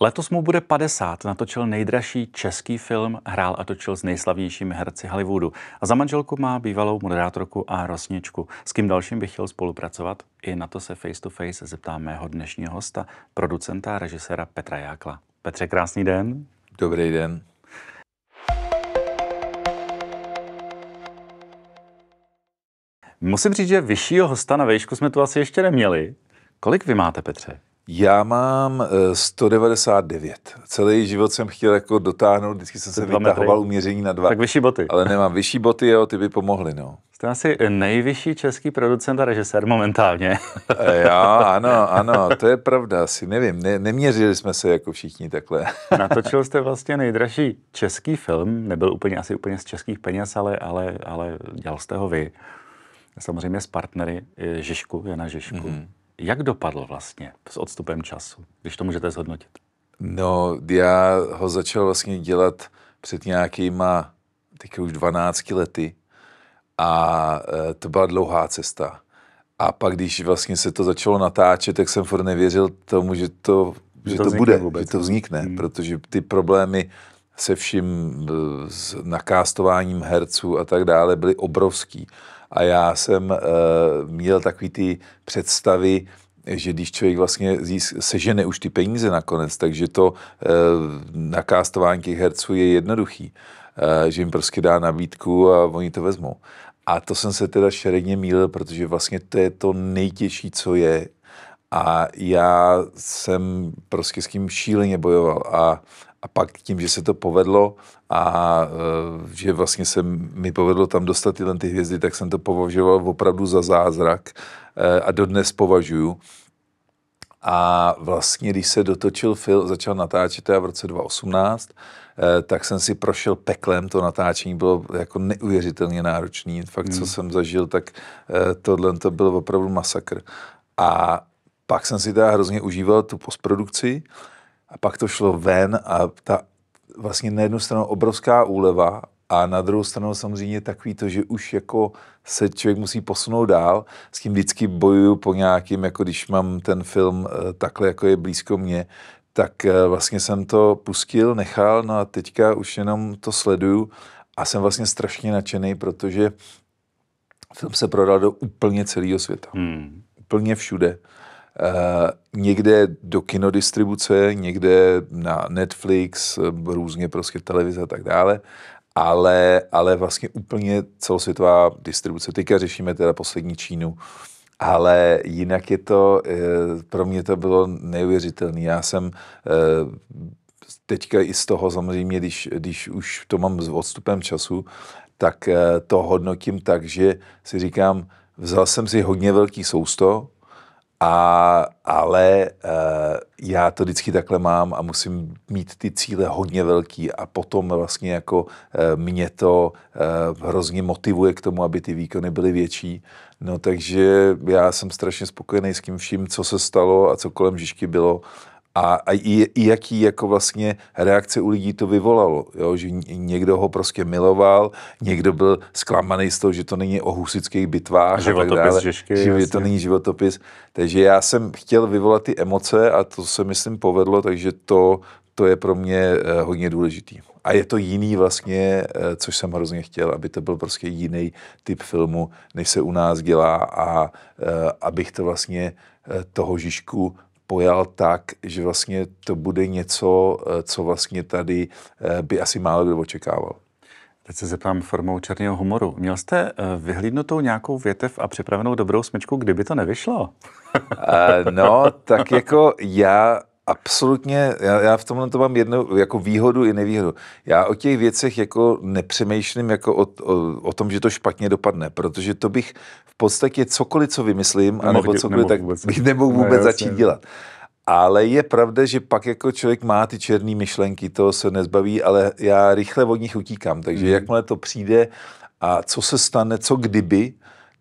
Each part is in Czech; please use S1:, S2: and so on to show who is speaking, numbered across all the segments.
S1: Letos mu bude 50, natočil nejdražší český film, hrál a točil s nejslavnějšími herci Hollywoodu a za manželku má bývalou moderátorku a rosničku. S kým dalším bych chtěl spolupracovat? I na to se face to face zeptá mého dnešního hosta, producenta a režiséra Petra Jákla. Petře, krásný den. Dobrý den. Musím říct, že vyššího hosta na vejšku jsme tu asi ještě neměli. Kolik vy máte, Petře?
S2: Já mám 199. Eh, Celý život jsem chtěl jako dotáhnout, vždycky jsem se vytahoval uměření na dva. Tak vyšší boty. Ale nemám vyšší boty, jo, ty by pomohly, no. Jste asi nejvyšší český producent a režisér
S1: momentálně. Eh, já, ano, ano, to
S2: je pravda, asi nevím, ne, neměřili jsme se
S1: jako všichni takhle. Natočil jste vlastně nejdražší český film, nebyl úplně asi úplně z českých peněz, ale, ale, ale dělal jste ho vy. Samozřejmě s partnery eh,
S2: Žižku, Jana Žižku.
S1: Mm-hmm jak dopadl vlastně
S2: s odstupem času, když to můžete zhodnotit? No, já ho začal vlastně dělat před nějakýma, teď už 12 lety a e, to byla dlouhá cesta. A pak, když vlastně se to začalo natáčet, tak jsem furt nevěřil tomu, že to, že, že to, to bude, vůbec. že to no. vznikne, hmm. protože ty problémy se vším, e, s nakástováním herců a tak dále byly obrovský a já jsem uh, měl takový ty představy, že když člověk vlastně získ, sežene už ty peníze nakonec, takže to uh, nakástování těch herců je jednoduchý, Uh, že jim prostě dá nabídku a oni to vezmou. A to jsem se teda šeredně mílil, protože vlastně to je to nejtěžší, co je. A já jsem prostě s tím šíleně bojoval a a pak tím, že se to povedlo a e, že vlastně se mi povedlo tam dostat tyhle ty hvězdy, tak jsem to považoval opravdu za zázrak e, a dodnes považuju. A vlastně, když se dotočil film, začal natáčet to v roce 2018, e, tak jsem si prošel peklem, to natáčení bylo jako neuvěřitelně náročné. Fakt, hmm. co jsem zažil, tak tohle to byl opravdu masakr. A pak jsem si teda hrozně užíval tu postprodukci, a pak to šlo ven a ta vlastně na jednu stranu obrovská úleva a na druhou stranu samozřejmě takový to, že už jako se člověk musí posunout dál. S tím vždycky bojuju po nějakým, jako když mám ten film eh, takhle, jako je blízko mě, tak eh, vlastně jsem to pustil, nechal, no a teďka už jenom to sleduju a jsem vlastně strašně nadšený, protože film se prodal do úplně celého světa. Hmm. Úplně všude. Eh, někde do kinodistribuce, někde na Netflix, eh, různě prostě televize a tak dále, ale, ale vlastně úplně celosvětová distribuce. Teďka řešíme teda poslední Čínu, ale jinak je to, eh, pro mě to bylo neuvěřitelné. Já jsem teďka i z toho samozřejmě, když, když už to mám s odstupem času, tak to hodnotím tak, že si říkám, vzal jsem si hodně velký sousto, a, ale uh, já to vždycky takhle mám a musím mít ty cíle hodně velký a potom vlastně jako uh, mě to uh, hrozně motivuje k tomu, aby ty výkony byly větší. No takže já jsem strašně spokojený s tím vším, co se stalo a co kolem Žižky bylo a, a i, i jaký jako vlastně reakce u lidí to vyvolalo, jo? že někdo ho prostě miloval, někdo byl zklamaný z toho, že to není o husických bitvách životopis a tak dále, Žižky, že vlastně. to není životopis, takže já jsem chtěl vyvolat ty emoce a to se myslím povedlo, takže to, to je pro mě eh, hodně důležitý. A je to jiný vlastně, eh, což jsem hrozně chtěl, aby to byl prostě jiný typ filmu, než se u nás dělá a eh, abych to vlastně toho Žižku pojal tak, že vlastně to bude něco, eh, co vlastně tady eh, by asi málo kdo očekával. Teď se zeptám
S1: formou černého humoru. Měl jste eh, vyhlídnutou nějakou větev a připravenou dobrou smyčku, kdyby to
S2: nevyšlo? no, tak jako já absolutně, já, já v tomhle to mám jednu jako výhodu i nevýhodu. Já o těch věcech jako nepřemýšlím jako o, o, o tom, že to špatně dopadne, protože to bych v podstatě cokoliv, co vymyslím, nebo anebo dě, cokoliv, tak vůbec. bych nemohl no, vůbec ne, začít no. dělat. Ale je pravda, že pak jako člověk má ty černé myšlenky, toho se nezbaví, ale já rychle od nich utíkám, takže mm. jakmile to přijde a co se stane, co kdyby,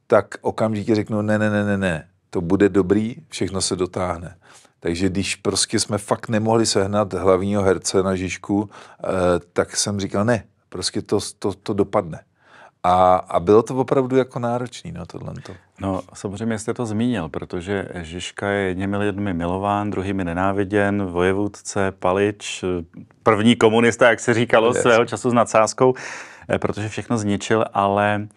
S2: tak okamžitě řeknu ne, ne, ne, ne, ne, to bude dobrý, všechno se dotáhne. Takže když prostě jsme fakt nemohli sehnat hlavního herce na Žižku, eh, tak jsem říkal ne, prostě to, to, to dopadne. A, a bylo to opravdu jako náročný na no, tohle. No samozřejmě jste to
S1: zmínil, protože Žižka je jedněmi lidmi milován, druhými nenáviděn, vojevůdce, palič, první komunista, jak se říkalo, yes. svého času s nadsázkou, eh, protože všechno zničil, ale uh,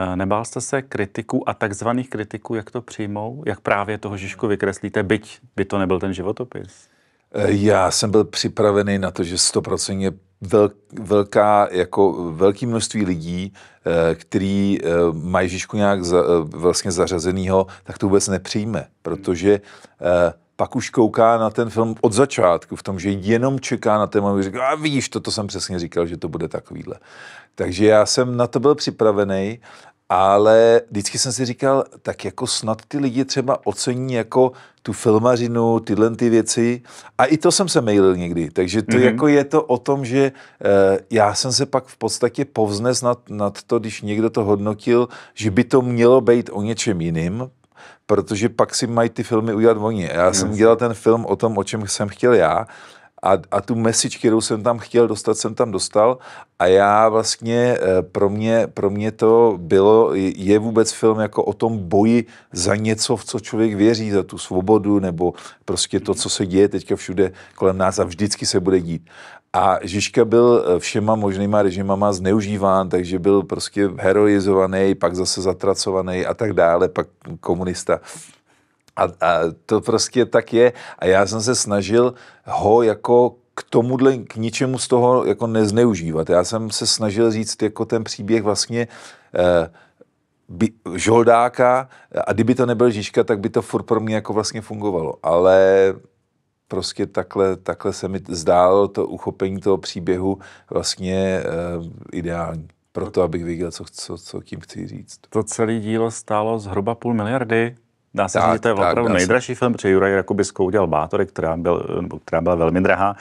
S1: Eh, nebál jste se kritiku a takzvaných kritiků, jak to přijmou? Jak právě toho Žižku vykreslíte, byť by to nebyl ten životopis?
S2: Eh, já jsem byl připravený na to, že 100% vel, velká, jako velké množství lidí, eh, který mají Žižku nějak za, vlastně zařazenýho, tak to vůbec nepřijme, protože pak už kouká na ten film od začátku, v tom, že jenom čeká na téma, a říká, a vidíš, to, to jsem přesně říkal, že to bude takovýhle. Takže já jsem na to byl připravený, ale vždycky jsem si říkal, tak jako snad ty lidi třeba ocení jako tu filmařinu, tyhle ty věci. A i to jsem se mailil někdy. Takže to mm-hmm. jako je to o tom, že e, já jsem se pak v podstatě povznes nad, nad to, když někdo to hodnotil, že by to mělo být o něčem jiným, protože pak si mají ty filmy udělat oni. Já yes. jsem dělal ten film o tom, o čem jsem chtěl já a, a tu message, kterou jsem tam chtěl dostat, jsem tam dostal a já vlastně, eh, pro mě, pro mě to bylo, je vůbec film jako o tom boji za něco, v co člověk věří, za tu svobodu nebo prostě to, co se děje teďka všude kolem nás a vždycky se bude dít. A Žižka byl eh, všema možnýma režimama zneužíván, takže byl prostě heroizovaný, pak zase zatracovaný a tak dále, pak komunista. A, a to prostě tak je. A já jsem se snažil ho jako k tomuhle, k ničemu z toho jako nezneužívat. Já jsem se snažil říct jako ten příběh vlastně eh, by, žoldáka a kdyby to nebyl Žižka, tak by to furt pro mě jako vlastně fungovalo. Ale prostě takhle, takhle se mi zdálo to uchopení toho příběhu vlastně uh, ideální. Proto, abych věděl, co, co, co tím chci říct.
S1: To celé dílo stálo zhruba půl miliardy. Dá se říct, že to je tak, opravdu nejdražší film, protože Juraj Jakoby udělal Bátory, která, byl, která byla velmi drahá.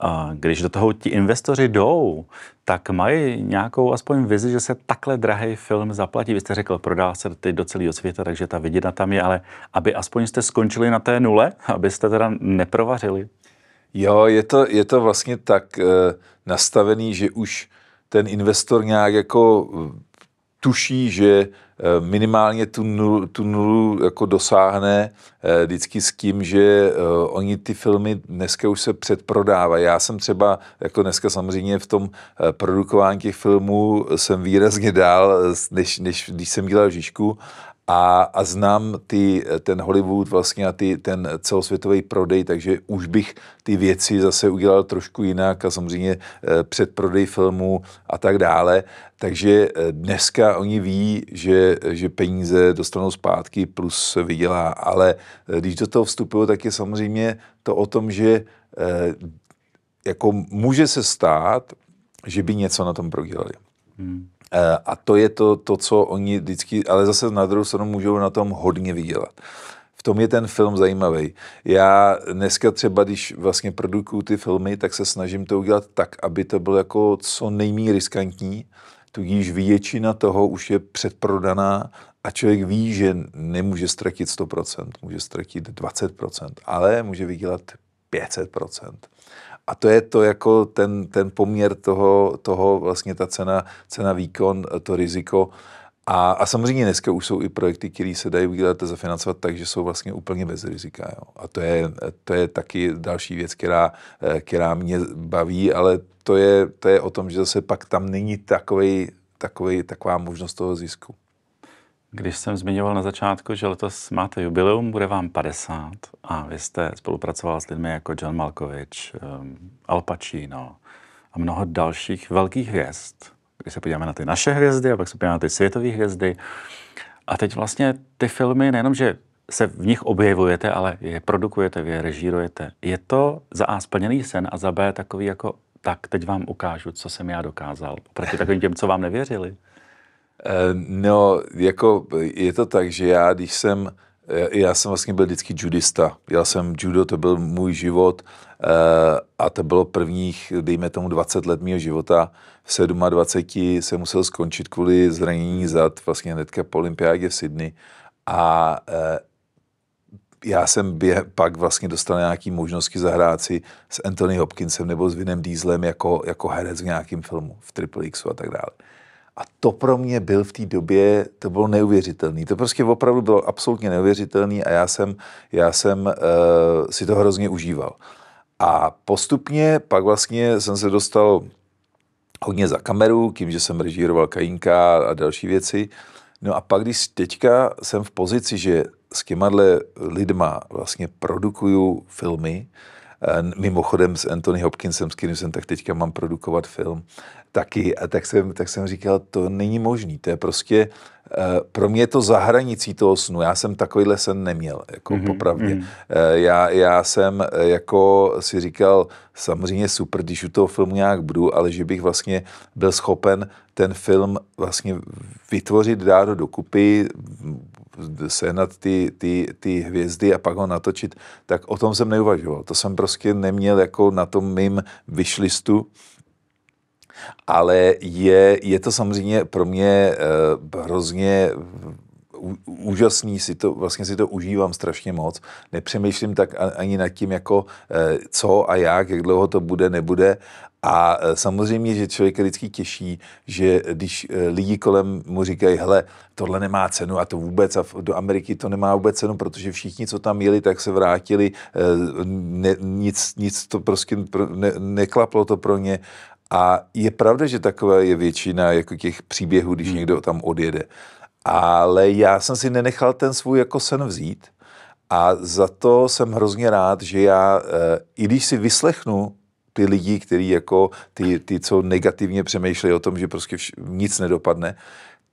S1: A když do toho ti investoři jdou, tak mají nějakou aspoň vizi, že se takhle drahý film zaplatí. Vy jste řekl, prodá se teď do celého světa, takže ta vidina tam je,
S2: ale aby aspoň jste skončili na té nule, abyste teda neprovařili. Jo, je to, je to vlastně tak e, nastavený, že už ten investor nějak jako eh, tuší, že Eh, minimálně tu nulu, tu nulu jako dosáhne eh, vždycky s tím, že eh, oni ty filmy dneska už se předprodávají. Já jsem třeba, jako dneska samozřejmě v tom produkování těch filmů jsem výrazně dál, než, než když jsem dělal Žižku a, a znám ty, ten Hollywood vlastně a ty, ten celosvětový prodej, takže už bych ty věci zase udělal trošku jinak a samozřejmě eh, před prodej filmu a tak dále. Takže eh, dneska oni ví, že, že peníze dostanou zpátky plus vydělá, ale eh, když do toho vstupují, tak je samozřejmě to o tom, že jako může se stát, že by něco na tom prodělali. Hmm. Eh, a to je to, to, co oni vždycky, ale zase na druhou stranu můžou na tom hodně vydělat. V tom je ten film zajímavý. Já dneska třeba, když vlastně produkuju ty filmy, tak se snažím to udělat tak, aby to bylo jako co nejméně riskantní, tudíž většina toho už je předprodaná a člověk ví, že nemůže ztratit 100%, může ztratit 20%, ale může vydělat 500%. A to je to jako ten, ten poměr toho, toho vlastně ta cena, cena výkon, to riziko. A, a samozřejmě dneska už jsou i projekty, které se dají udělat a zafinancovat tak, že jsou vlastně úplně bez rizika. Jo. A to je, to je taky další věc, která, která mě baví, ale to je, to je o tom, že zase pak tam není takovej, takovej, taková možnost toho zisku.
S1: Když jsem zmiňoval na začátku, že letos máte jubileum, bude vám 50 a vy jste spolupracoval s lidmi jako John Malkovich, ehm, Al Pacino a mnoho dalších velkých hvězd. Když se podíváme na ty naše hvězdy a pak se podíváme na ty světové hvězdy. A teď vlastně ty filmy, nejenom, že se v nich objevujete, ale je produkujete, vy je režírujete. Je to za A splněný sen a za B takový jako tak teď vám ukážu, co jsem já dokázal.
S2: Proti takovým těm, co vám nevěřili. Eh, no, jako je to tak, že já, když jsem, eh, já jsem vlastně byl vždycky judista. Já jsem judo, to byl můj život eh, a to bylo prvních, dejme tomu 20 let mého života. V 27 jsem musel skončit kvůli zranění zad, vlastně hnedka po olympiádě v Sydney. A já jsem běh, pak vlastně dostal nějaké možnosti zahrát si s Anthony Hopkinsem nebo s Vinem Dieslem jako, jako herec v nějakém filmu, v Triple X a tak dále. A to pro mě byl v té době, to bylo neuvěřitelné. To prostě opravdu bylo absolutně neuvěřitelné a já jsem, já jsem e, si to hrozně užíval. A postupně pak vlastně jsem se dostal hodně za kameru, tím, že jsem režíroval Kajinka a další věci. No a pak, když teďka jsem v pozici, že s těma lidma vlastně produkuju filmy, Eh, mimochodem s Anthony Hopkinsem, s kterým jsem tak teďka mám produkovat film, taky, a tak jsem, tak jsem říkal, to není možný, to je prostě, eh, pro mě je to za hranicí toho snu, já jsem takovýhle sen neměl, jako mm-hmm, popravdě. Mm. Já, já jsem jako si říkal, samozřejmě super, když u toho filmu nějak budu, ale že bych vlastně byl schopen ten film vlastně vytvořit, dát ho dokupy, sehnat ty, ty, ty hvězdy a pak ho natočit, tak o tom jsem neuvažoval. To jsem prostě neměl jako na tom mým vyšlistu, ale je, je to samozřejmě pro mě uh, hrozně úžasný, si to, vlastně si to užívám strašně moc. Nepřemýšlím tak ani nad tím, jako eh, co a jak, jak dlouho to bude, nebude, a e, samozřejmě, že člověk je vždycky těší, že když e, lidi kolem mu říkají, hele, tohle nemá cenu a to vůbec, a do Ameriky to nemá vůbec cenu, protože všichni, co tam jeli, tak se vrátili, e, ne, nic, nic to prostě ne, neklaplo to pro ně. A je pravda, že taková je většina jako těch příběhů, když hmm. někdo tam odjede. Ale já jsem si nenechal ten svůj jako sen vzít a za to jsem hrozně rád, že já, i když si vyslechnu ty lidi, kteří jako ty, ty, co negativně přemýšlejí o tom, že prostě vš- nic nedopadne,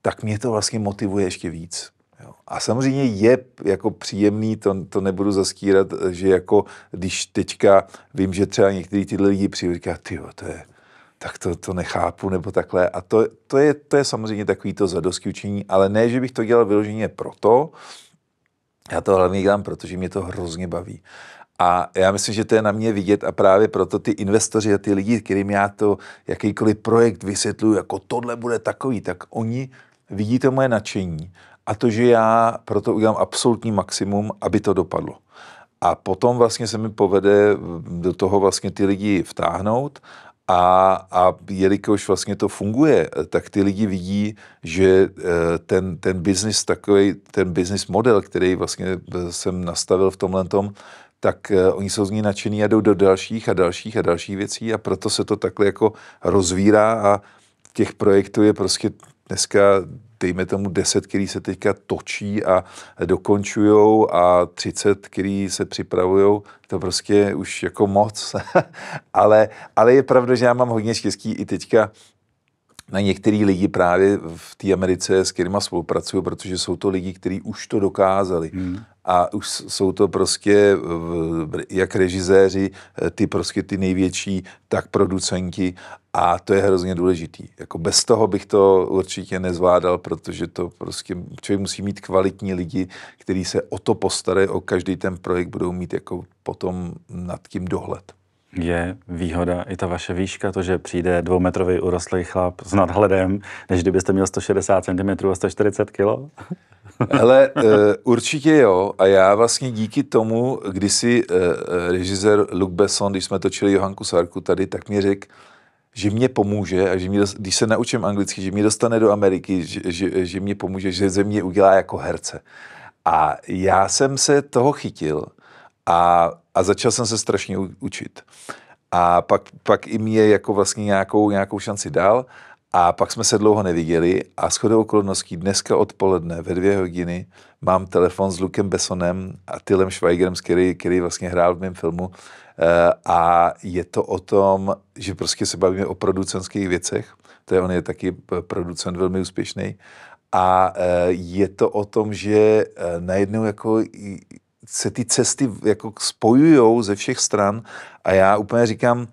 S2: tak mě to vlastně motivuje ještě víc. Jo. A samozřejmě je jako příjemný, to, to nebudu zastírat, že jako když teďka vím, že třeba některý ty lidi přijde, říká, tyjo, to je, tak to, to nechápu, nebo takhle. A to, to, je, to je samozřejmě takový to učení, ale ne, že bych to dělal vyloženě proto, já to hlavně dělám, protože mě to hrozně baví. A já myslím, že to je na mě vidět a právě proto ty investoři a ty lidi, kterým já to jakýkoliv projekt vysvětluju, jako tohle bude takový, tak oni vidí to moje nadšení a to, že já proto udělám absolutní maximum, aby to dopadlo. A potom vlastně se mi povede mm, do toho vlastně ty lidi vtáhnout a, a jelikož vlastně to funguje, tak ty lidi vidí, že eh, ten, ten business takový, ten business model, který vlastně eh, jsem nastavil v tomhle tom, tak eh, oni jsou z ní nadšení a jdou do dalších a dalších a dalších věcí a proto se to takhle jako rozvírá a těch projektů je prostě dneska dejme tomu 10, který se teďka točí a dokončují a 30, který se připravují, to prostě už jako moc. ale, ale je pravda, že já mám hodně štěstí i teďka na některý lidi právě v té Americe, s kterými spolupracuju, protože jsou to lidi, kteří už to dokázali. Hmm. A už jsou to prostě jak režiséři, ty prostě ty největší, tak producenti a to je hrozně důležitý. Jako bez toho bych to určitě nezvládal, protože to prostě člověk musí mít kvalitní lidi, kteří se o to postarají, o každý ten projekt budou mít jako potom nad tím dohled je
S1: výhoda i ta vaše výška, to, že přijde dvoumetrový urostlý chlap s nadhledem, než kdybyste měl 160 cm a 140 kg?
S2: Ale určitě jo. A já vlastně díky tomu, když si eh, eh, režisér Luc Besson, když jsme točili Johanku Sarku tady, tak mi řekl, že mě pomůže a že mě, když se naučím anglicky, že mě dostane do Ameriky, že, že, že mě pomůže, že ze mě udělá jako herce. A já jsem se toho chytil a, a začal jsem se strašně učit. A pak, pak i mě jako vlastně nějakou, nějakou šanci dal. A pak jsme se dlouho neviděli a shodou okolností dneska odpoledne ve dvě hodiny mám telefon s Lukem Bessonem a Tylem Schweigerem, který, který vlastně hrál v mém filmu. Eh, a je to o tom, že prostě se bavíme o producenských věcech. To je, on je taky producent velmi úspěšný. A eh, je to o tom, že eh, najednou jako se ty cesty jako spojují ze všech stran a já úplně říkám,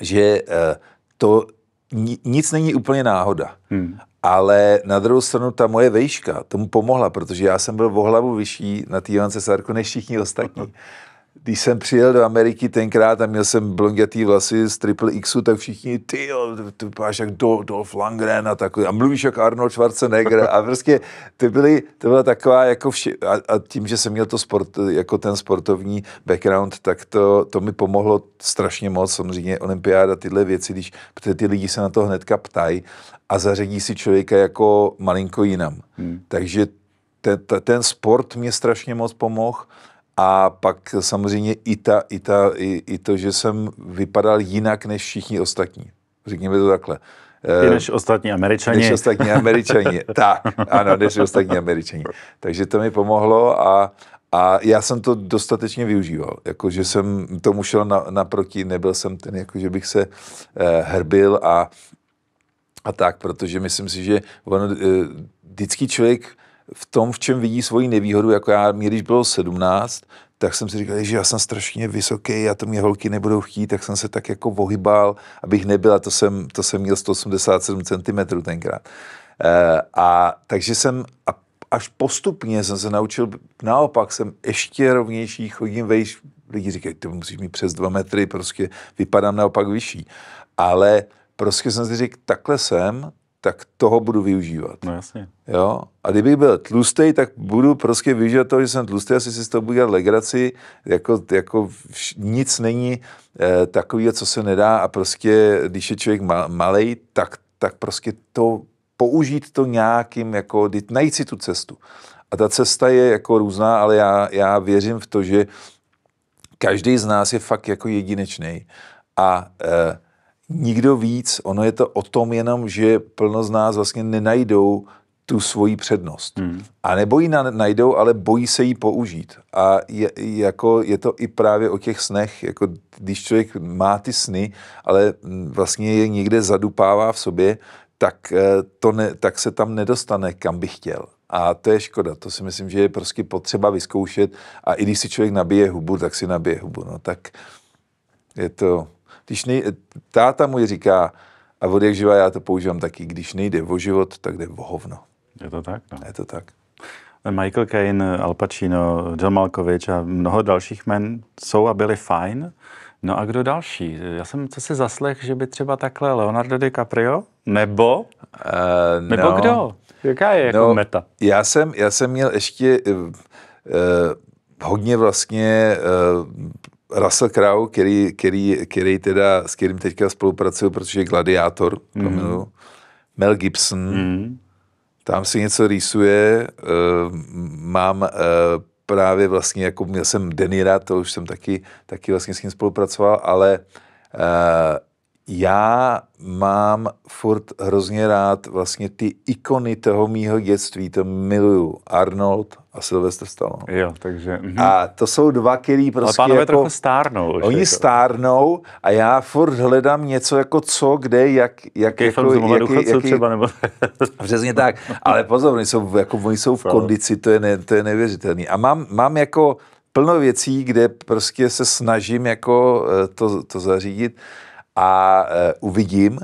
S2: že eh, to nic není úplně náhoda. Hmm. Ale na druhou stranu ta moje vejška tomu pomohla, protože já jsem byl o hlavu vyšší na té Jovance Sárku než všichni ostatní. když jsem přijel do Ameriky tenkrát a měl jsem blondětý vlasy z Triple Xu, tak všichni, ty jo, ty máš jak Dolph Lundgren a takový, a mluvíš jak Arnold Schwarzenegger a prostě ty byly, to byla taková jako vši, a, a, tím, že jsem měl to sport, jako ten sportovní background, tak to, to mi pomohlo strašně moc, samozřejmě olympiáda, tyhle věci, když, protože ty lidi se na to hnedka ptají a zařadí si člověka jako malinko jinam. Hmm. Takže ten, ten sport mě strašně moc pomohl a pak samozřejmě i, ta, i, ta, i, i to, že jsem vypadal jinak než všichni ostatní. Řekněme to takhle. I eh, než ostatní američani. Než ostatní američani, tak, ano, než ostatní američani. Takže to mi pomohlo a, a já jsem to dostatečně využíval, jakože jsem tomu šel na, naproti, nebyl jsem ten, jakože bych se eh, hrbil a, a tak, protože myslím si, že ono, eh, vždycky člověk v tom, v čem vidí svoji nevýhodu, jako já, mě když bylo 17, tak jsem si říkal, že já jsem strašně vysoký a to mě holky nebudou chtít, tak jsem se tak jako vohybal, abych nebyl a to jsem, to jsem měl 187 cm tenkrát. E, a takže jsem, a až postupně jsem se naučil, naopak jsem ještě rovnější, chodím vejš, lidi říkají, ty musíš mít přes dva metry, prostě vypadám naopak vyšší. Ale prostě jsem si řekl, takhle jsem tak toho budu využívat. No jasně. Jo? A kdybych byl tlustý, tak budu prostě využívat to, že jsem tlustý, asi si z toho budu dělat legraci, jako, jako vš, nic není e, eh, takového, co se nedá a prostě, když je člověk ma, malej, tak, tak prostě to použít to nějakým, jako najít si tu cestu. A ta cesta je jako různá, ale já, já věřím v to, že každý z nás je fakt jako jedinečný. A e, nikdo víc. Ono je to o tom jenom, že plno z nás vlastně nenajdou tu svoji přednost. Hmm. A nebo ji na, najdou, ale bojí se ji použít. A je, jako je to i právě o těch snech, jako když člověk má ty sny, ale vlastně je někde zadupává v sobě, tak, eh, to ne, tak se tam nedostane, kam by chtěl. A to je škoda, to si myslím, že je prostě potřeba vyzkoušet a i když si člověk nabije hubu, tak si nabije hubu. No tak je to, když nej, táta můj říká, a od jak živa já to používám taky, když nejde o život, tak jde o hovno. Je to tak? No. Je to tak. Michael Caine, Al
S1: Pacino, John Malkovich a mnoho dalších men jsou a byli fajn. No a kdo další? Já jsem co si zaslech, že by třeba takhle Leonardo DiCaprio?
S2: Nebo? Uh, Nebo no, kdo?
S1: Jaká je jako no, meta?
S2: Já jsem, já jsem měl ještě uh, uh, hodně vlastně uh, Russell Crowe, který, který, který teda, s kterým teďka spolupracuju, protože je gladiátor, mm. Mel Gibson, mm. tam si něco rýsuje, uh, mám uh, právě vlastně, jako měl jsem Denira, to už jsem taky, taky vlastně s ním spolupracoval, ale uh, já mám furt hrozně rád vlastně ty ikony toho mýho dětství, to miluju, Arnold a Sylvester Stallone. Jo, takže... Mh. A to jsou dva, který prostě Ale pánové jako, trochu stárnou. oni jako. stárnou a já furt hledám něco jako co, kde, jak... jak jaký jako, film jaký, jaký, jaký, třeba, nebo... přesně tak, ale pozor, oni jsou, jako, oni jsou v kondici, to je, ne, to je nevěřitelný. A mám, mám jako plno věcí, kde prostě se snažím jako eh, to, to zařídit a e, uvidím,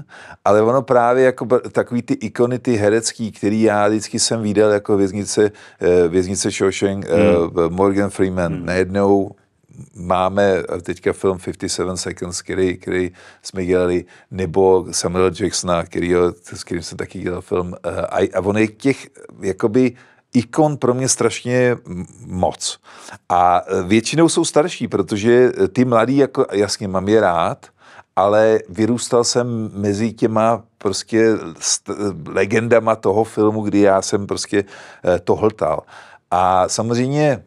S2: ale ono právě jako takový ty ikony, ty herecký, který já vždycky jsem viděl jako věznice, e, věznice Shawshank, e, hmm. e, Morgan Freeman, hmm. najednou máme teďka film 57 Seconds, který, který jsme dělali, nebo Samuel Jacksona, který, s kterým jsem taky dělal film. E, a, a on je těch, jakoby, ikon pro mě strašně moc. A e, většinou jsou starší, protože ty mladí, jako jasně mám je rád, ale vyrůstal jsem mezi těma prostě legendama toho filmu, kdy já jsem prostě eh, to hltal. A samozřejmě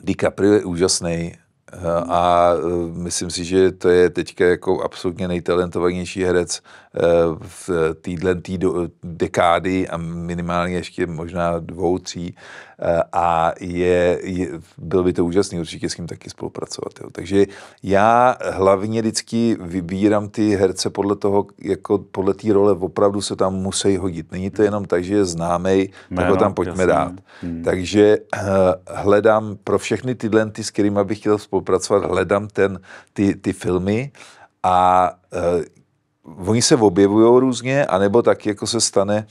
S2: DiCaprio je úžasný eh, a eh, myslím si, že to je teďka jako absolutně nejtalentovanější herec Eh, v téhle tý dekády a minimálně ještě možná dvou, tří eh, a je, je, byl by to úžasný určitě s ním taky spolupracovat. Jo. Takže já hlavně vždycky vybírám ty herce podle toho, jako podle té role opravdu se tam musí hodit. Není to jenom tak, že je známej, tak ho no, tam pojďme jasný. dát. Hmm. Takže eh, hledám pro všechny ty lenty, s kterými bych chtěl spolupracovat, hledám ten, ty, ty filmy a oni se objevují různě, anebo tak jako se stane,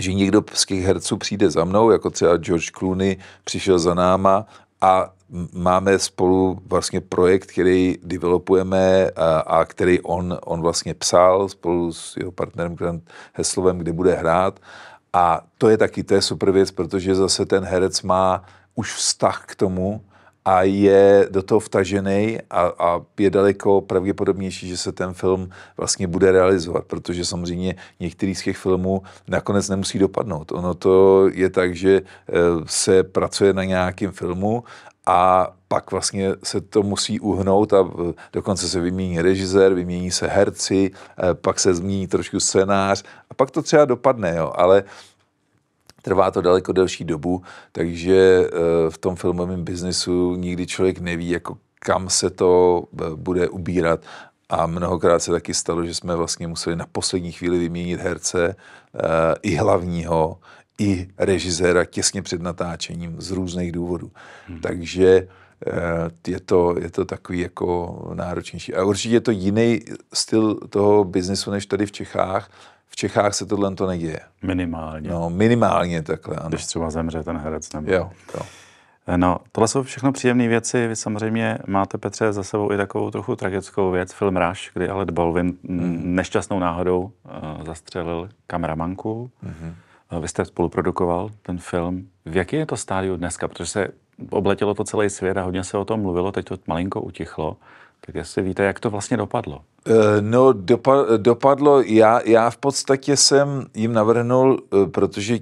S2: že někdo z těch herců přijde za mnou, jako třeba George Clooney přišel za náma a máme spolu vlastně projekt, který developujeme a, a který on, on vlastně psal spolu s jeho partnerem Grant Heslovem, kde bude hrát. A to je taky, to je super věc, protože zase ten herec má už vztah k tomu, a je do toho vtažený a, a je daleko pravděpodobnější, že se ten film vlastně bude realizovat, protože samozřejmě některý z těch filmů nakonec nemusí dopadnout. Ono to je tak, že eh, se pracuje na nějakém filmu a pak vlastně se to musí uhnout a eh, dokonce se vymění režisér, vymění se herci, eh, pak se změní trošku scénář a pak to třeba dopadne, jo, ale Trvá to daleko delší dobu, takže eh, v tom filmovém biznisu nikdy člověk neví, jako kam se to eh, bude ubírat. A mnohokrát se taky stalo, že jsme vlastně museli na poslední chvíli vyměnit herce eh, i hlavního, i režiséra těsně před natáčením z různých důvodů. Hmm. Takže je to, je to takový jako náročnější. A určitě je to jiný styl toho biznesu než tady v Čechách, v Čechách se tohle to neděje. Minimálně. No, minimálně takhle, ano. Když třeba zemře ten herec nebo... Jo,
S1: jo. Eh, no, tohle jsou všechno příjemné věci. Vy samozřejmě máte, Petře, za sebou i takovou trochu tragickou věc, film Rush, kdy ale Baldwin mm. nešťastnou náhodou uh, zastřelil kameramanku.
S2: Mm-hmm.
S1: Vy jste spoluprodukoval ten film. V jaký je to stádiu dneska? Protože se obletělo to celý svět a hodně se o tom mluvilo, teď to malinko utichlo. Tak jestli víte, jak to vlastně dopadlo?
S2: Eh, no, dopa, dopadlo, já, já v podstatě jsem jim navrhnul, eh, protože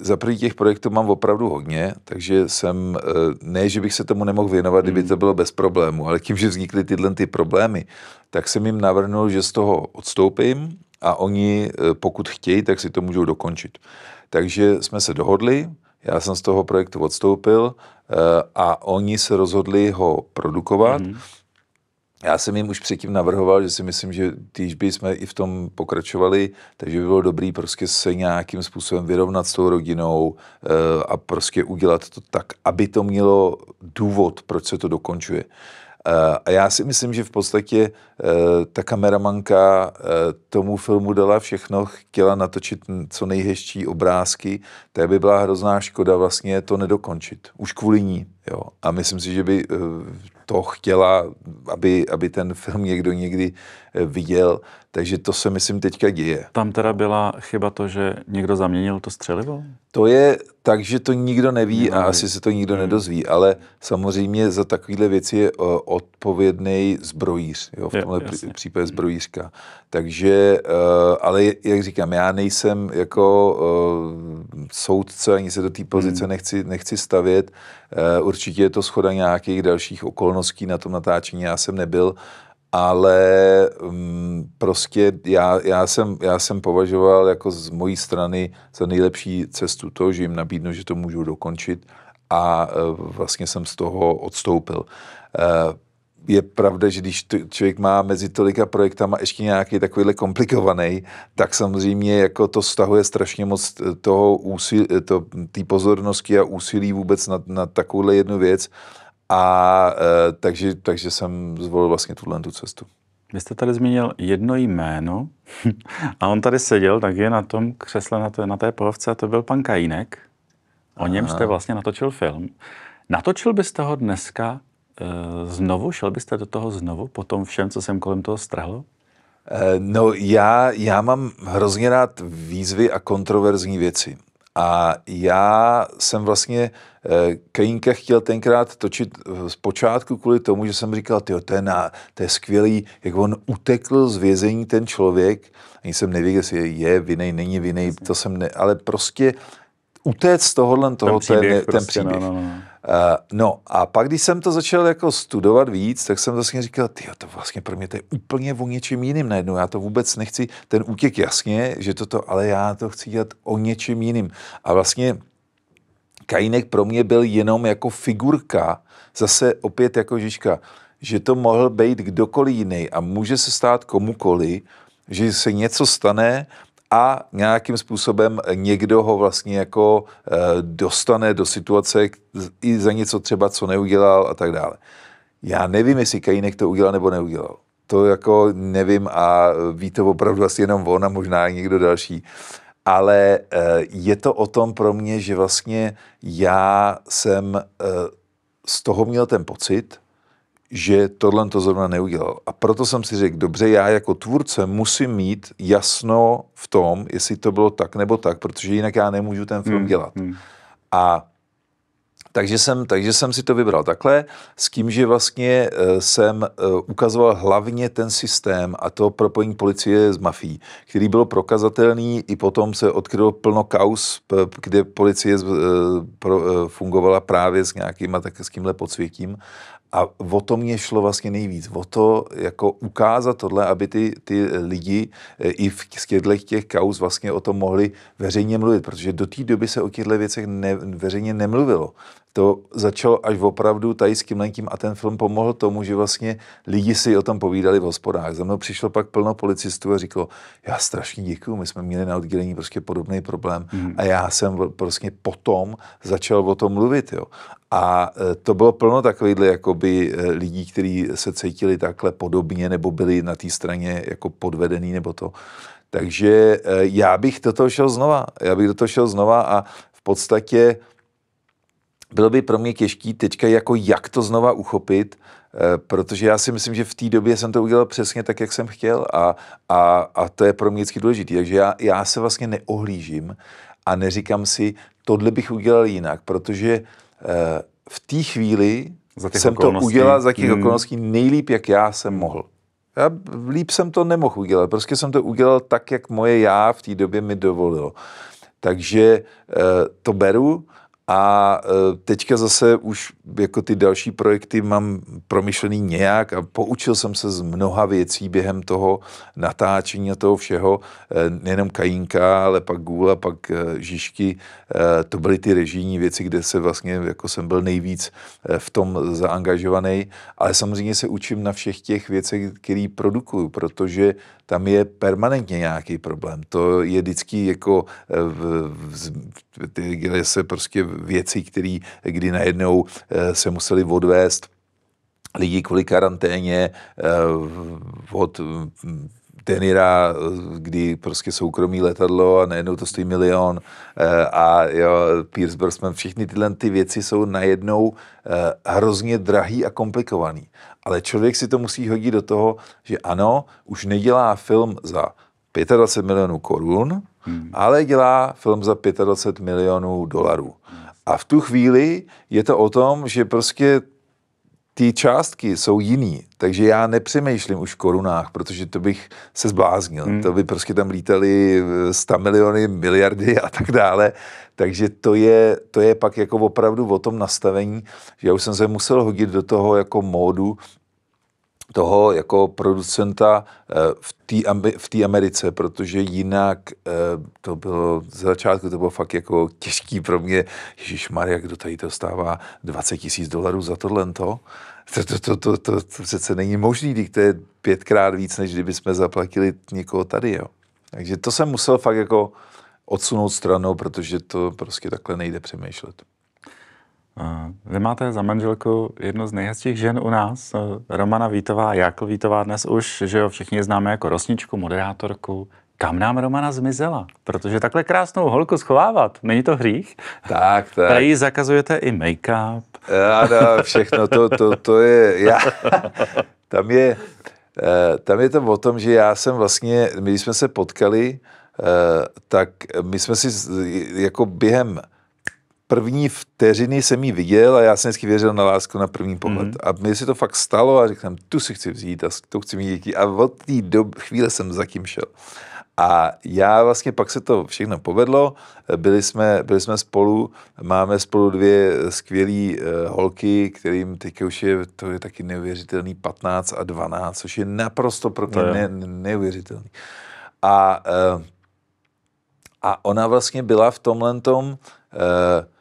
S2: za první těch projektů mám opravdu hodně, takže jsem, eh, ne, že bych se tomu nemohl věnovat, kdyby hmm. to bylo bez problému, ale tím, že vznikly tyhle ty problémy, tak jsem jim navrhnul, že z toho odstoupím a oni, pokud chtějí, tak si to můžou dokončit. Takže jsme se dohodli, já jsem z toho projektu odstoupil a oni se rozhodli ho produkovat. Mm-hmm já jsem jim už předtím navrhoval, že si myslím, že týž by jsme i v tom pokračovali, takže by bylo dobré prostě se nějakým způsobem vyrovnat s tou rodinou eh, a prostě udělat to tak, aby to mělo důvod, proč se to dokončuje. Eh, a já si myslím, že v podstatě eh, ta kameramanka tomu filmu dala všechno, chtěla natočit co nejhezčí obrázky, to by byla hrozná škoda vlastně to nedokončit, už kvůli ní. Jo. A myslím si, že by to chtěla, aby, aby ten film někdo někdy viděl, takže to se myslím teďka děje. Tam teda byla chyba to, že někdo zaměnil to střelivo? To je tak, že to nikdo neví nikdo a neví. asi se to nikdo hmm. nedozví, ale samozřejmě za takovéhle věci je odpovědný zbrojíř, jo, v tomhle je, případě zbrojířka. Takže, eh, ale jak říkám, já nejsem jako eh, soudce, ani se do té pozice hmm. nechci, nechci stavět. Eh, určitě je to schoda nějakých dalších okolností na tom natáčení, já jsem nebyl, ale um, prostě já, já, jsem, já jsem považoval jako z mojí strany za nejlepší cestu to, že jim nabídnu, že to můžu dokončit a uh, vlastně jsem z toho odstoupil. Uh, je pravda, že když t- člověk má mezi tolika projektama ještě nějaký takovýhle komplikovaný, tak samozřejmě jako to stahuje strašně moc toho úsilí, to, pozornosti a úsilí vůbec na, na takovouhle jednu věc a e, takže, takže jsem zvolil vlastně tuhle tu cestu.
S1: Vy jste tady zmínil jedno jméno
S2: a on tady seděl tak je na tom
S1: křesle na té, na té pohovce a to byl pan Kajínek. O Aha. něm jste vlastně natočil film. Natočil byste ho dneska e, znovu? Šel byste do toho znovu po tom všem, co
S2: jsem kolem toho strhlo? E, no já, já mám hrozně rád výzvy a kontroverzní věci. A já jsem vlastně eh, Kejnka chtěl tenkrát točit eh, zpočátku kvůli tomu, že jsem říkal, tyjo, to je, na, to je skvělý, jak on utekl z vězení ten člověk, ani jsem nevěděl, jestli je vinej, není vinej, to jsem ne, ale prostě utéct z tohohle toho, ten příběh, ten, prostě, ten no, příběh. No, no, no. Eh, no a pak, když jsem to začal jako studovat víc, tak jsem vlastně říkal, ty to vlastně pro mě to je úplně o něčem jiným najednou. Já to vůbec nechci, ten útěk jasně, že toto, ale já to chci dělat o něčem jiným. A vlastně Kajínek pro mě byl jenom jako figurka, zase opět jako Žižka, že to mohl být kdokoliv jiný a může se stát komukoli, že se něco stane, a nějakým způsobem někdo ho vlastně jako eh, dostane do situace i za něco třeba, co neudělal a tak dále. Já nevím, jestli Kajínek to udělal nebo neudělal. To jako nevím a ví to opravdu asi jenom on a možná někdo další. Ale eh, je to o tom pro mě, že vlastně já jsem eh, z toho měl ten pocit, že tohle to zrovna neudělal. A proto jsem si řekl, dobře, já jako tvůrce musím mít jasno v tom, jestli to bylo tak nebo tak, protože jinak já nemůžu ten film hmm, dělat. Hmm. A takže jsem, takže jsem si to vybral takhle, s tím, že vlastně eh, jsem eh, ukazoval hlavně ten systém a to propojení policie s mafií, který bylo prokazatelný, i potom se odkrylo plno kaus, kde policie eh, fungovala právě s nějakýma tak s tímhle podsvětím a o to mě šlo vlastně nejvíc. O to jako ukázat tohle, aby ty, ty lidi eh, i v těchto těch kauz vlastně o tom mohli veřejně mluvit, protože do té doby se o těchto věcech ne, veřejně nemluvilo. To začalo až opravdu tady s Kimlenkým a ten film pomohl tomu, že vlastně lidi si o tom povídali v hospodách. Za mnou přišlo pak plno policistů a říkalo, já strašně děkuju, my jsme měli na oddělení prostě podobný problém mm. a já jsem prostě potom začal o tom mluvit. Jo. A e, to bylo plno takových jakoby e, lidí, kteří se cítili takhle podobně nebo byli na té straně jako podvedený nebo to. Takže e, já bych do toho šel znova. Já bych do toho šel znova a v podstatě bylo by pro mě těžký teďka jako jak to znova uchopit, protože já si myslím, že v té době jsem to udělal přesně tak, jak jsem chtěl a, a, a to je pro mě vždycky důležité. Takže já, já se vlastně neohlížím a neříkám si, tohle bych udělal jinak, protože uh, Eh, v té chvíli za těch jsem okolností. to udělal za těch hmm. okolností nejlíp, jak já jsem mohl. Já líp jsem to nemohl udělat, prostě jsem to udělal tak, jak moje já v té době mi dovolilo. Takže eh, to beru a e, teďka zase už jako ty další projekty mám promyšlený nějak a poučil jsem se z mnoha věcí během toho natáčení a toho všeho, e, nejenom Kajínka, ale pak gula, pak e, Žižky, to byly ty režijní věci, kde se vlastně jako jsem byl nejvíc v tom zaangažovaný, ale samozřejmě se učím na všech těch věcech, které produkuju, protože tam je permanentně nějaký problém. To je vždycky jako, v, v, v, se prostě Věci, které kdy najednou eh, se museli odvést lidi kvůli karanténě eh, od mm, tenira, kdy prostě soukromí letadlo a najednou to stojí milion eh, a jo, Pierce Brosnan, všechny tyhle ty věci jsou najednou hrozně drahý a komplikovaný. Ale člověk si to musí hodit do toho, že ano, už nedělá film za 25 milionů korun, hmm. ale dělá film za 25 milionů dolarů. Hmm. A v tu chvíli je to o tom, že prostě ty částky jsou jiný, takže já nepřemýšlím už v korunách, protože to bych se zbláznil. Hmm. To by prostě tam lítali 100 eh, miliony, miliardy a tak dále. Takže to je, to je pak jako opravdu o tom nastavení, že já už jsem se musel hodit do toho jako módu, toho jako producenta eh, v té v Americe, protože jinak eh, to bylo, z začátku to bylo fakt jako těžký pro mě, Maria, kdo tady to stává 20 tisíc dolarů za tohle to? To, to, to, to, to, to přece není možný, když to je pětkrát víc, než kdyby jsme zaplatili někoho tady, jo. Takže to jsem musel fakt jako odsunout stranou, protože to prostě takhle nejde přemýšlet. Vy
S1: máte za manželku jednu z nejhezčích žen u nás, eh, Romana Vítová, Jakl Vítová, dnes už, že jo, všichni známe jako rosničku, moderátorku. Kam nám Romana zmizela? Protože takhle krásnou holku schovávat, není to hřích? Tak, tak. Tady zakazujete i make-up.
S2: Eh, ano, všechno to, to, to je, já, tam je, eh, tam je to o tom, že já jsem vlastně, my jsme se potkali, tak my jsme si jako během první vteřiny jsem ji viděl a já jsem vždycky věřil na lásku na první pohled. Mm-hmm. A mně se to fakt stalo a řekl jsem, tu si chci vzít a to chci mít děti. A od té dob- chvíle jsem tím šel. A já vlastně pak se to všechno povedlo, byli jsme, byli jsme spolu, máme spolu dvě skvělé uh, holky, kterým teď už je, to je taky neuvěřitelný 15 a 12, což je naprosto pro mě ne, neuvěřitelný. A, uh, a ona vlastně byla v tomhle tom, uh, eh,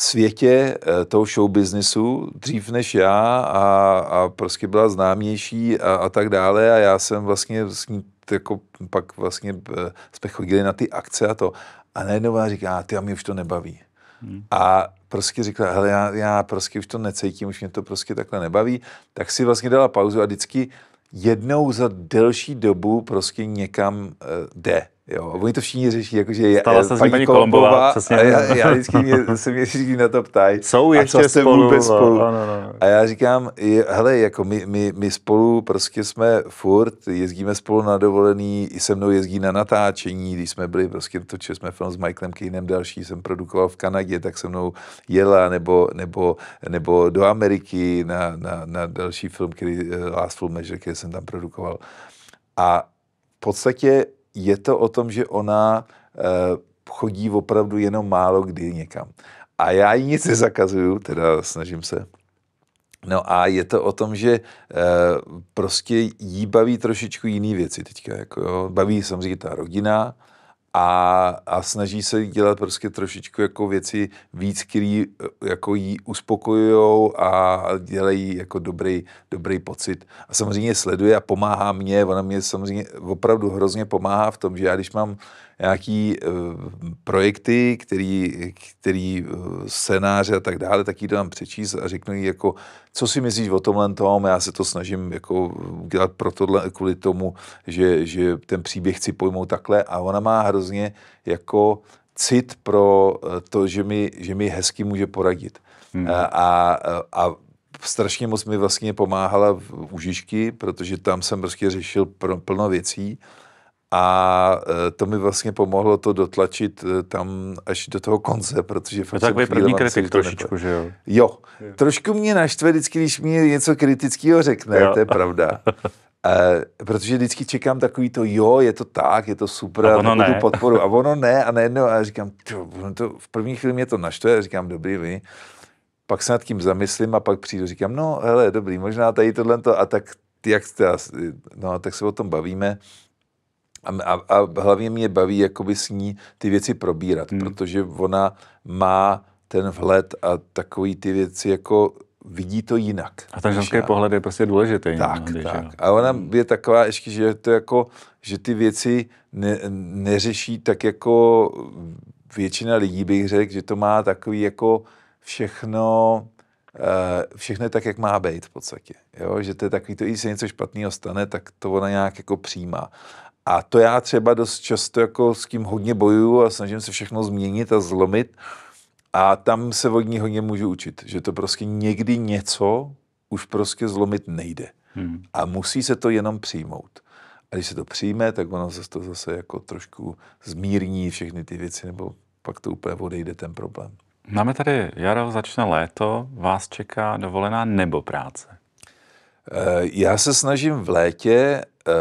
S2: světě eh, toho businessu dřív než já a, a prostě byla známější a, a tak dále a já jsem vlastně s ní jako pak vlastně eh, jsme chodili na ty akce a to a najednou říká, ty a mě už to nebaví. Hmm. A prostě řekla, hele, já, já prostě už to necítím, už mě to prostě takhle nebaví, tak si vlastně dala pauzu a vždycky jednou za delší dobu prostě někam uh, jde. Jo, a oni to všichni řeší, jakože Stala eh, se paní, paní Kolombová, Kolombová přesně. A já, já vždycky mě, se mě vždycky na to ptají. Jsou ještě a co spolu. Vůbec no, spolu. No, no, no. A já říkám, je, hele, jako my, my, my, spolu prostě jsme furt, jezdíme spolu na dovolený, i se mnou jezdí na natáčení, když jsme byli, prostě točili jsme film s Michaelem Kejnem, další jsem produkoval v Kanadě, tak se mnou jela, nebo, nebo, nebo do Ameriky na, na, na další film, který, eh, Last Full Measure, který jsem tam produkoval. A v podstatě je to o tom, že ona eh, chodí opravdu jenom málo kdy někam. A já jí nic nezakazuju, teda snažím se. No a je to o tom, že e, prostě jí baví trošičku jiný věci teďka. Jako jo. Baví samozřejmě ta rodina, a, a snaží se dělat prostě trošičku jako věci víc, které e, jako jí uspokojují a dělají jako dobrý, dobrý pocit. A samozřejmě sleduje a pomáhá mě, ona mě samozřejmě opravdu hrozně pomáhá v tom, že já když mám nějaký eh, projekty, který, který eh, scénáře a tak dále, tak jí dám přečíst a řeknu jí jako, co si myslíš o tomhle tom, já se to snažím jako dělat pro tohle, kvůli tomu, že, že ten příběh chci pojmout takhle a ona má hrozně jako cit pro eh, to, že mi, že mi hezky může poradit. Hmm. A, a, a strašně moc mi vlastně pomáhala v Užišky, protože tam jsem prostě řešil plno věcí a e, to mi vlastně pomohlo to dotlačit e, tam až do toho konce, protože... No tak byl první kritik trošičku, že jo? jo? trošku mě naštve vždycky, když mě něco kritického řekne, jo. to je pravda. E, protože vždycky čekám takový to, jo, je to tak, je to super, a ono ne. podporu. A ono ne, a najednou, a říkám, to, to, v první chvíli mě to naštve, a říkám, dobrý, vy. Pak se nad tím zamyslím a pak přijdu, říkám, no, hele, dobrý, možná tady tohle to, a tak, jak, no, tak se o tom bavíme a, a, a hlavně mě baví jakoby s ní ty věci probírat, hmm. protože ona má ten vhled a takový ty věci jako vidí to jinak. A ten ženský pohled je prostě důležitý. Tak, no, tak. A ona hmm. je taková ještě, že to jako, že ty věci ne, neřeší tak jako většina lidí bych řekl, že to má takový jako všechno, eh, všechno je tak, jak má být v podstatě. Jo? Že to je takový to, když se něco špatného stane, tak to ona nějak jako přijímá. A to já třeba dost často jako s tím hodně bojuju a snažím se všechno změnit a zlomit. A tam se od ní hodně můžu učit, že to prostě někdy něco už prostě zlomit nejde. Hmm. A musí se to jenom přijmout. A když se to přijme, tak ono zase to zase jako trošku zmírní všechny ty věci, nebo pak to úplně odejde ten problém.
S1: Máme tady jaro, začne léto, vás čeká dovolená nebo práce?
S2: Eh, já se snažím v létě eh,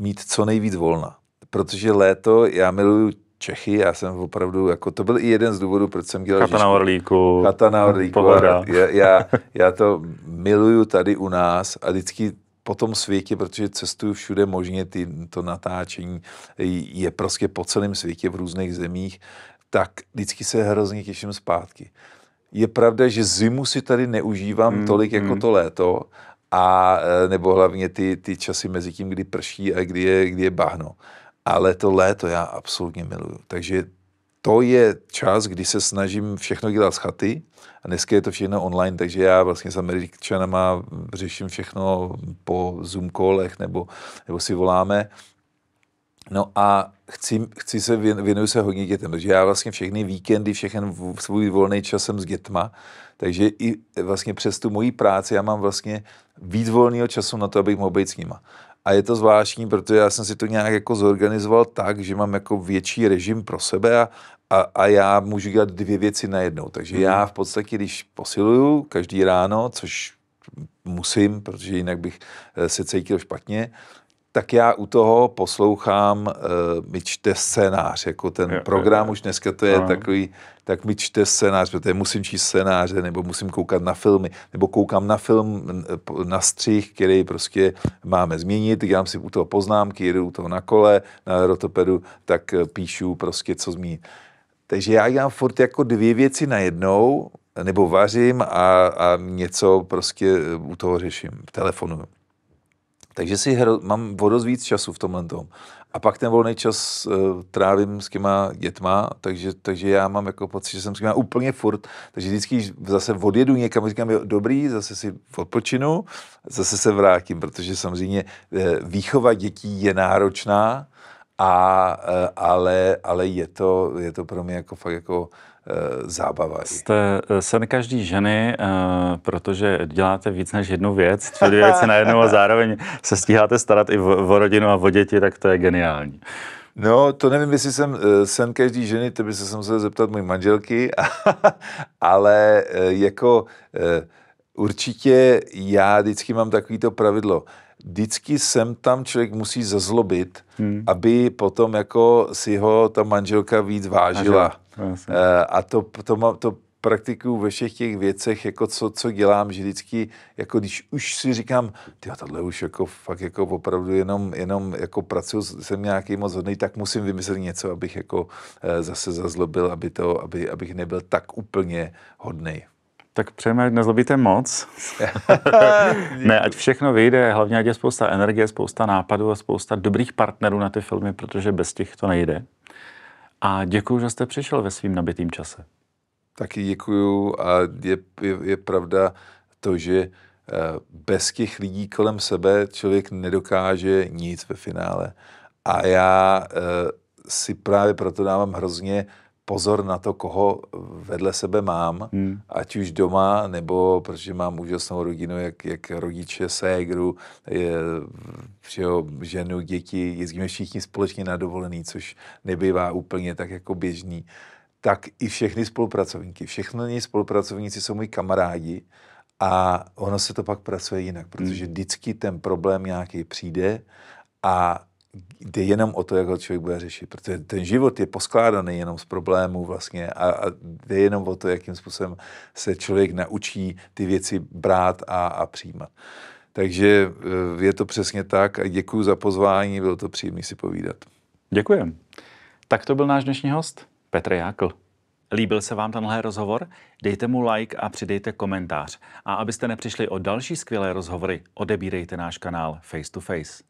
S2: mít co nejvíc volna. Protože léto, já miluju Čechy, já jsem opravdu, jako to byl i jeden z důvodů, proč jsem dělal Chata na Orlíku. Chata na Orlíku. Já, já, já to miluju tady u nás a vždycky po tom světě, protože cestuju všude možně, ty, to natáčení je prostě po celém světě v různých zemích, tak vždycky se hrozně těším zpátky. Je pravda, že zimu si tady neužívám hmm, tolik jako hmm. to léto, a eh, nebo hlavně ty, ty časy mezi tím, kdy prší a kdy je, kdy je bahno. Ale to léto já absolutně miluju. Takže to je čas, kdy se snažím všechno dělat z chaty a dneska je to všechno online, takže já vlastně s Američanama řeším všechno po Zoom callech nebo, nebo si voláme. No a chci, chci se, věnuju se hodně dětem, protože já vlastně všechny víkendy, všechny svůj volný časem s dětma, takže i vlastně přes tu moji práci já mám vlastně víc volného času na to, abych mohl být s nima. A je to zvláštní, protože já jsem si to nějak jako zorganizoval tak, že mám jako větší režim pro sebe a, a, a já můžu dělat dvě věci najednou. Takže mm. já mhm. v podstatě, když posiluju každý ráno, což musím, protože jinak bych eh, se cítil špatně, tak já u toho poslouchám, uh, eh, mi čte scénář, jako ten je, program je, je. už dneska to je Aha. takový, tak mi čte scénář, protože musím číst scénáře, nebo musím koukat na filmy, nebo koukám na film, eh, na střih, který prostě máme změnit, dělám si u toho poznámky, jedu u toho na kole, na rotopedu, tak eh, píšu prostě, co změnit. Takže já dělám furt jako dvě věci najednou, nebo vařím a, a něco prostě u toho řeším, telefonuju. Takže si hro, mám vodost víc času v tomhle tom. A pak ten volný čas uh, trávím s těma dětma, takže, takže já mám jako pocit, že jsem s těma úplně furt, takže vždycky zase odjedu někam, říkám, jo, dobrý, zase si odpočinu, zase se vrátím, protože samozřejmě uh, výchova dětí je náročná, a, e, ale, ale je, to, je to pro mě jako fakt jako e, zábava. Jste e, sen každý ženy,
S1: protože děláte víc než jednu věc, čtyři věci na jednu a zároveň se stíháte
S2: starat i o rodinu a o děti, tak to je geniální. No, to nevím, jestli jsem sen každý ženy, to by se musel zeptat můj manželky, ale jako určitě já vždycky mám takovýto pravidlo vždycky sem tam člověk musí zazlobit, hmm. aby potom jako si ho ta manželka víc vážila. No, eh, a to, to, má, to praktikuju ve všech těch věcech, jako co, co dělám, že vždycky, jako když už si říkám, ty tohle už jako fakt jako opravdu jenom, jenom jako pracuju, jsem nějaký moc hodný, tak musím vymyslet něco, abych jako eh, zase zazlobil, aby to, aby, abych nebyl tak úplně hodný. Tak přejeme,
S1: nezlobíte moc. ne, ať všechno vyjde, hlavně ať je spousta energie, spousta nápadů a spousta dobrých partnerů na ty filmy, protože bez těch to nejde. A děkuji, že jste přišel ve svým nabitým čase.
S2: Taky děkuju a je, je, je pravda to, že eh, bez těch lidí kolem sebe člověk nedokáže nic ve finále. A já eh, si právě proto dávám hrozně pozor na to, koho vedle sebe mám, hmm. ať už doma, nebo protože mám úžasnou rodinu, jak, jak rodiče, ségru, je, všeho, ženu, děti, jezdíme všichni společně na dovolený, což nebývá úplně tak jako běžný, tak i všechny spolupracovníky. Všechny spolupracovníci jsou moji kamarádi a ono se to pak pracuje jinak, protože hmm. vždycky ten problém nějaký přijde a jde jenom o to, jak ho člověk bude řešit, protože ten život je poskládaný jenom z problémů vlastně a, a jde jenom o to, jakým způsobem se člověk naučí ty věci brát a, a přijímat. Takže eh, je to přesně tak a děkuji za pozvání, bylo to příjemné si povídat. Děkuji. Tak to byl náš dnešní
S1: host, Petr Jákl. Líbil se vám tenhle rozhovor? Dejte mu like a přidejte komentář. A abyste nepřišli o další skvělé rozhovory, odebírejte náš kanál Face to Face.